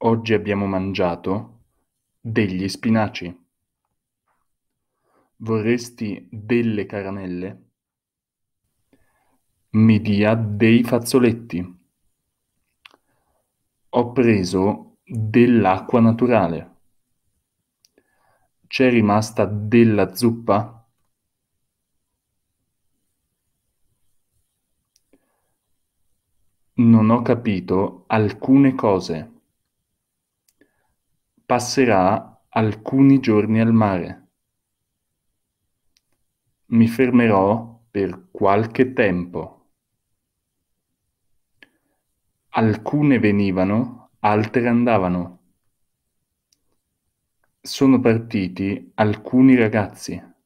Oggi abbiamo mangiato degli spinaci. Vorresti delle caramelle? Mi dia dei fazzoletti. Ho preso dell'acqua naturale. C'è rimasta della zuppa? Non ho capito alcune cose. Passerà alcuni giorni al mare. Mi fermerò per qualche tempo. Alcune venivano, altre andavano. Sono partiti alcuni ragazzi.